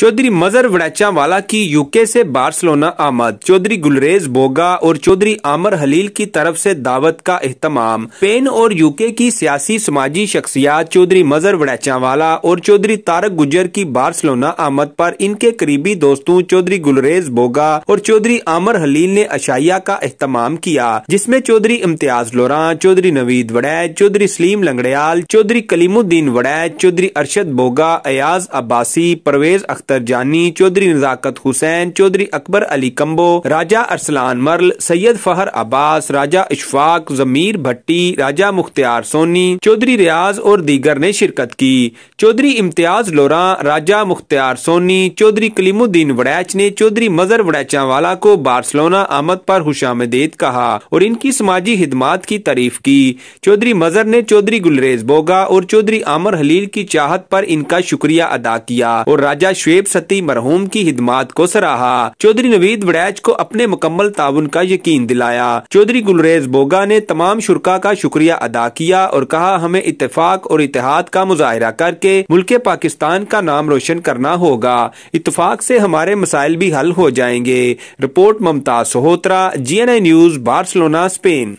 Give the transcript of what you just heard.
चौधरी मजर वड़ैचा वाला की यूके से बार्सलोना आमद चौधरी गुलरेज बोगा और चौधरी आमर हलील की तरफ से दावत का अहतमाम पेन और यूके की सियासी समाजी शख्सियात चौधरी मजर वड़ैचा वाला और चौधरी तारक गुजर की बार्सलोना आमद पर इनके करीबी दोस्तों चौधरी गुलरेज बोगा और चौधरी आमर हलील ने अशाइया का अहतमाम किया जिसमे चौधरी इम्तियाज लोरा चौधरी नवीद वड़ैच चौधरी सलीम लंगड़ियाल चौधरी कलीमुद्दीन वड़ैच चौधरी अरशद बोगा अयाज अब्बासी परवेज अख्तर अख्तर जानी चौधरी नजाकत हुसैन चौधरी अकबर अली कम्बो राजा अरसलान मरल सैयद फहर अब्बास राजा इशफाक जमीर भट्टी राजा मुख्तियार सोनी चौधरी रियाज और दीगर ने शिरकत की चौधरी इम्तियाज लोरा राजा मुख्तियार सोनी चौधरी कलीमुद्दीन वड़ैच ने चौधरी मजर वड़ैचा वाला को बार्सलोना आमद पर हुशामदेद कहा और इनकी समाजी खिदमात की तारीफ की चौधरी मजर ने चौधरी गुलरेज बोगा और चौधरी आमर हलील की चाहत पर इनका शुक्रिया अदा किया और राजा श्वेत शेब सती मरहूम की हिदमात को सराहा चौधरी नवीद वड़ैच को अपने मुकम्मल ताउन का यकीन दिलाया चौधरी गुलरेज बोगा ने तमाम शुरा का शुक्रिया अदा किया और कहा हमें इतफाक और इतिहाद का मुजाहरा करके मुल्क पाकिस्तान का नाम रोशन करना होगा इतफाक ऐसी हमारे मसाइल भी हल हो जाएंगे report Mumtaz Sohotra G N I news Barcelona Spain